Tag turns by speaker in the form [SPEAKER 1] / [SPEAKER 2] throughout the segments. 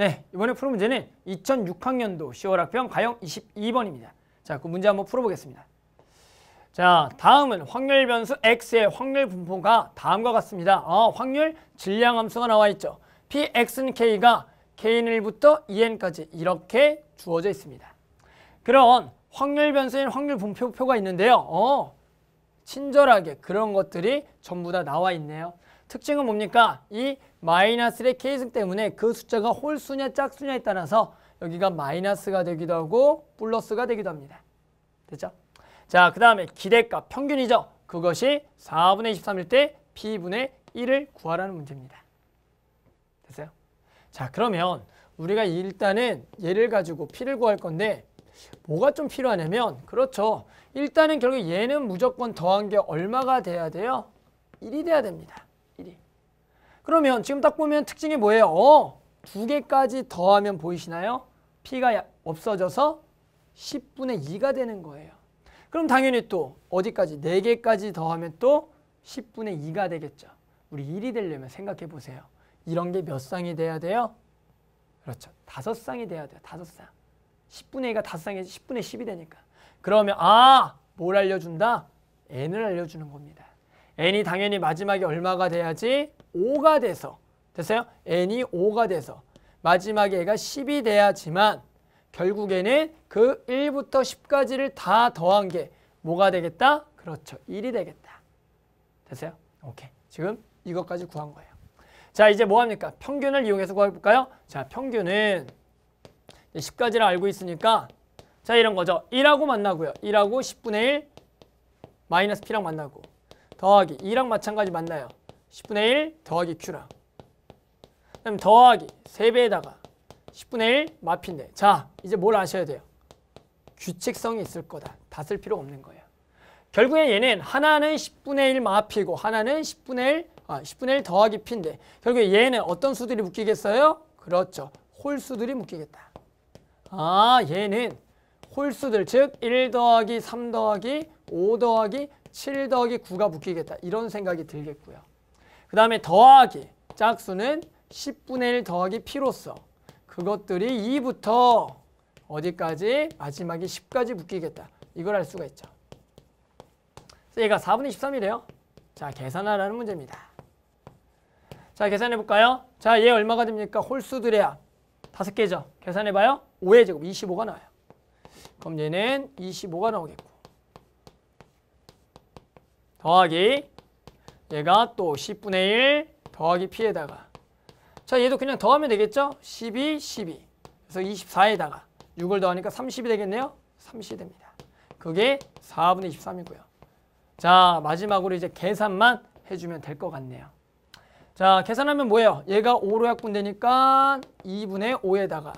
[SPEAKER 1] 네, 이번에 풀 문제는 2006학년도 10월 학평 가형 22번입니다. 자, 그 문제 한번 풀어보겠습니다. 자, 다음은 확률 변수 x의 확률 분포가 다음과 같습니다. 어, 확률 질량 함수가 나와 있죠. px는 k가 k1부터 en까지 이렇게 주어져 있습니다. 그런 확률 변수인 확률 분포표가 있는데요. 어, 친절하게 그런 것들이 전부 다 나와 있네요. 특징은 뭡니까? 이 마이너스의 K승 때문에 그 숫자가 홀수냐 짝수냐에 따라서 여기가 마이너스가 되기도 하고 플러스가 되기도 합니다. 됐죠? 자, 그 다음에 기대값 평균이죠. 그것이 4분의 23일 때 P분의 1을 구하라는 문제입니다. 됐어요? 자, 그러면 우리가 일단은 얘를 가지고 P를 구할 건데 뭐가 좀 필요하냐면 그렇죠. 일단은 결국 얘는 무조건 더한 게 얼마가 돼야 돼요? 1이 돼야 됩니다. 그러면 지금 딱 보면 특징이 뭐예요? 어, 두 개까지 더하면 보이시나요? P가 없어져서 10분의 2가 되는 거예요. 그럼 당연히 또 어디까지? 4개까지 더하면 또 10분의 2가 되겠죠. 우리 1이 되려면 생각해 보세요. 이런 게 몇 쌍이 돼야 돼요? 그렇죠. 다섯 쌍이 돼야 돼요. 다섯 쌍. 10분의 2가 다섯 쌍이지 10분의 10이 되니까. 그러면 아! 뭘 알려준다? n을 알려주는 겁니다. n이 당연히 마지막에 얼마가 돼야지? 5가 돼서 됐어요? n이 5가 돼서 마지막에 얘가 10이 돼야지만 결국에는 그 1부터 10까지를 다 더한 게 뭐가 되겠다? 그렇죠. 1이 되겠다. 됐어요? 오케이. 지금 이것까지 구한 거예요. 자, 이제 뭐 합니까? 평균을 이용해서 구해볼까요? 자, 평균은 10까지를 알고 있으니까 자, 이런 거죠. 1하고 만나고요. 1하고 10분의 1 마이너스 P랑 만나고 더하기 2랑 마찬가지 만나요. 10분의 1 더하기 q 라그다 더하기 3배에다가 10분의 1 마피인데 자 이제 뭘 아셔야 돼요. 규칙성이 있을 거다. 다 쓸 필요 없는 거예요. 결국엔 얘는 하나는 10분의 1 마피고 하나는 10분의 1, 아, 10분의 1 더하기 P인데 결국에 얘는 어떤 수들이 묶이겠어요? 그렇죠. 홀수들이 묶이겠다. 아 얘는 홀수들 즉1 더하기 3 더하기 5 더하기 7 더하기 9가 묶이겠다. 이런 생각이 들겠고요. 그 다음에 더하기 짝수는 10분의 1 더하기 p로서 그것들이 2부터 어디까지? 마지막에 10까지 묶이겠다. 이걸 알 수가 있죠. 그래서 얘가 4분의 13이래요. 자, 계산하라는 문제입니다. 자, 계산해 볼까요? 자, 얘 얼마가 됩니까? 홀수들의 합. 다섯 개죠. 계산해 봐요. 5의 제곱 25가 나와요. 그럼 얘는 25가 나오겠고. 더하기 얘가 또 10분의 1 더하기 P에다가 자 얘도 그냥 더하면 되겠죠? 12, 12 그래서 24에다가 6을 더하니까 30이 되겠네요. 30이 됩니다. 그게 4분의 23이고요. 자 마지막으로 이제 계산만 해주면 될 것 같네요. 자 계산하면 뭐예요? 얘가 5로 약분되니까 2분의 5에다가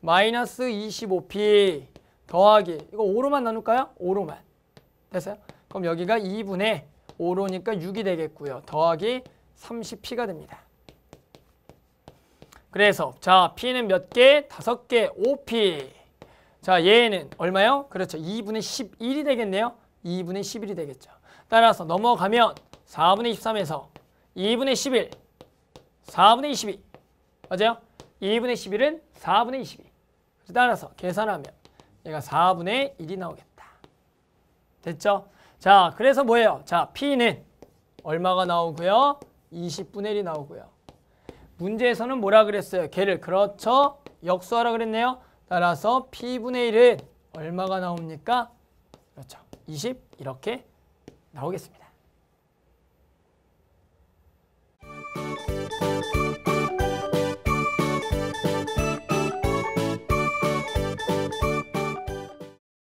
[SPEAKER 1] 마이너스 25p 더하기 이거 5로만 나눌까요? 5로만 됐어요? 그럼 여기가 2분의 5로니까 6이 되겠고요. 더하기 30p가 됩니다. 그래서 자 p는 몇 개? 5개 5p. 자 얘는 얼마요? 그렇죠. 2분의 11이 되겠네요. 2분의 11이 되겠죠. 따라서 넘어가면 4분의 13에서 2분의 11, 4분의 22. 맞아요? 2분의 11은 4분의 22. 따라서 계산하면 얘가 4분의 1이 나오겠다. 됐죠? 자, 그래서 뭐예요? 자, P는 얼마가 나오고요? 20분의 1이 나오고요. 문제에서는 뭐라 그랬어요? 걔를 그렇죠? 역수하라 그랬네요. 따라서 P분의 1은 얼마가 나옵니까? 그렇죠. 20 이렇게 나오겠습니다.